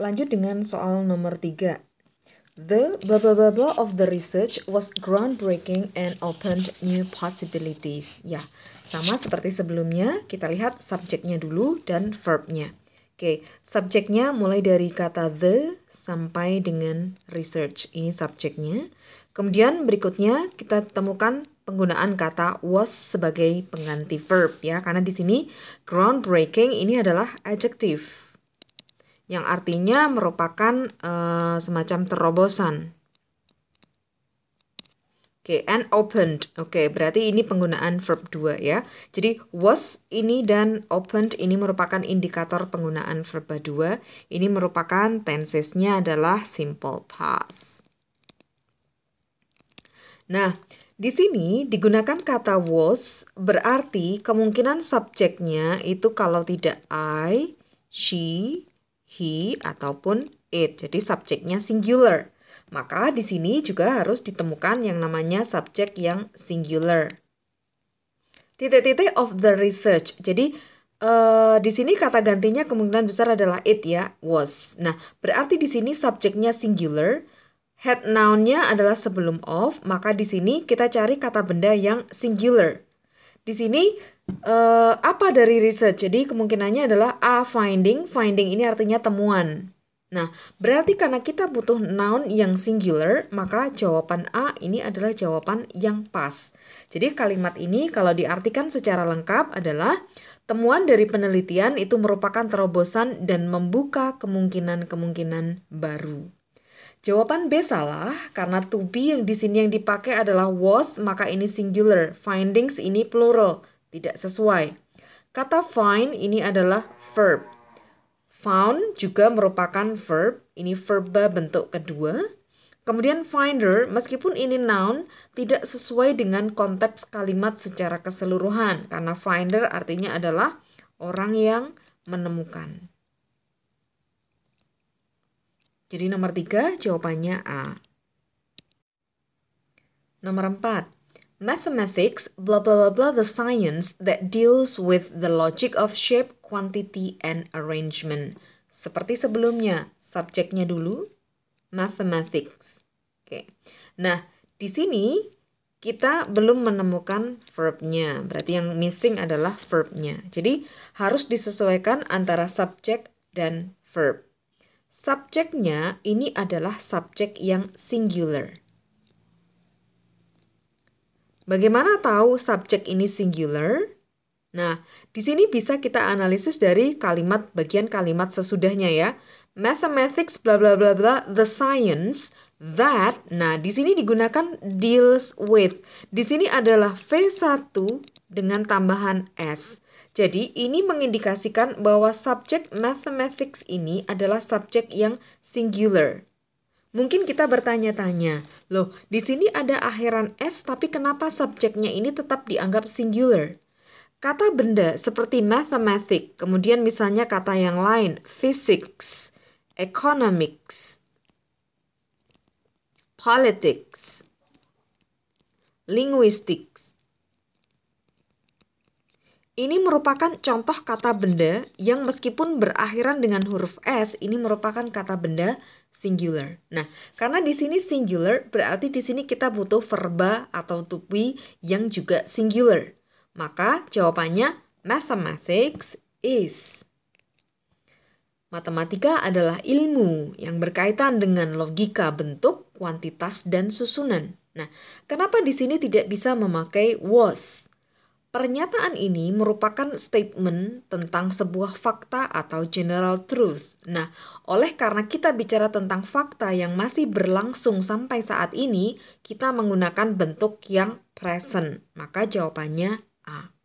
lanjut dengan soal nomor tiga The blah blah blah blah of the research was groundbreaking and opened new possibilities. Ya, sama seperti sebelumnya, kita lihat subjeknya dulu dan verbnya. Oke, subjeknya mulai dari kata the sampai dengan research. Ini subjeknya. Kemudian berikutnya kita temukan penggunaan kata was sebagai pengganti verb ya karena di sini groundbreaking ini adalah adjective yang artinya merupakan e, semacam terobosan. Oke, okay, and opened. Oke, okay, berarti ini penggunaan verb 2 ya. Jadi was ini dan opened ini merupakan indikator penggunaan verb 2. Ini merupakan tensesnya adalah simple past. Nah, di sini digunakan kata was berarti kemungkinan subjeknya itu kalau tidak I, she, he ataupun it. Jadi subjeknya singular. Maka di sini juga harus ditemukan yang namanya subjek yang singular. Titik-titik of the research. Jadi uh, di sini kata gantinya kemungkinan besar adalah it ya, was. Nah, berarti di sini subjeknya singular, head noun-nya adalah sebelum of, maka di sini kita cari kata benda yang singular. Di sini uh, apa dari research? Jadi kemungkinannya adalah A finding, finding ini artinya temuan. Nah, berarti karena kita butuh noun yang singular, maka jawaban A ini adalah jawaban yang pas. Jadi kalimat ini kalau diartikan secara lengkap adalah temuan dari penelitian itu merupakan terobosan dan membuka kemungkinan-kemungkinan baru. Jawaban B salah karena to be yang di sini yang dipakai adalah was, maka ini singular, findings ini plural tidak sesuai. Kata find ini adalah verb. Found juga merupakan verb, ini verba bentuk kedua. Kemudian finder, meskipun ini noun, tidak sesuai dengan konteks kalimat secara keseluruhan. Karena finder artinya adalah orang yang menemukan. Jadi nomor tiga jawabannya A. Nomor empat Mathematics, blah blah blah blah, the science that deals with the logic of shape, quantity, and arrangement. Seperti sebelumnya, subjeknya dulu, mathematics. Oke. Nah, di sini kita belum menemukan verbnya. Berarti yang missing adalah verbnya. Jadi harus disesuaikan antara subjek dan verb. Subjeknya ini adalah subjek yang singular. Bagaimana tahu subjek ini singular? Nah, di sini bisa kita analisis dari kalimat bagian kalimat sesudahnya ya. Mathematics bla bla bla bla the science that. Nah, di sini digunakan deals with. Di sini adalah V1 dengan tambahan S. Jadi, ini mengindikasikan bahwa subjek mathematics ini adalah subjek yang singular. Mungkin kita bertanya-tanya, loh di sini ada akhiran S tapi kenapa subjeknya ini tetap dianggap singular? Kata benda seperti mathematik, kemudian misalnya kata yang lain, physics, economics, politics, linguistics, ini merupakan contoh kata benda yang meskipun berakhiran dengan huruf S, ini merupakan kata benda singular. Nah, karena di sini singular berarti di sini kita butuh verba atau tupi yang juga singular. Maka jawabannya mathematics is Matematika adalah ilmu yang berkaitan dengan logika bentuk, kuantitas, dan susunan. Nah, kenapa di sini tidak bisa memakai was? Pernyataan ini merupakan statement tentang sebuah fakta atau general truth. Nah, oleh karena kita bicara tentang fakta yang masih berlangsung sampai saat ini, kita menggunakan bentuk yang present. Maka jawabannya A.